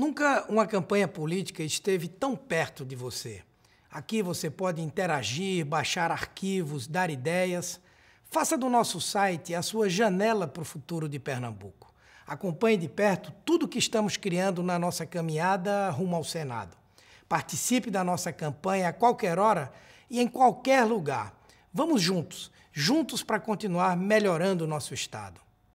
Nunca uma campanha política esteve tão perto de você. Aqui você pode interagir, baixar arquivos, dar ideias. Faça do nosso site a sua janela para o futuro de Pernambuco. Acompanhe de perto tudo que estamos criando na nossa caminhada rumo ao Senado. Participe da nossa campanha a qualquer hora e em qualquer lugar. Vamos juntos, juntos para continuar melhorando o nosso Estado.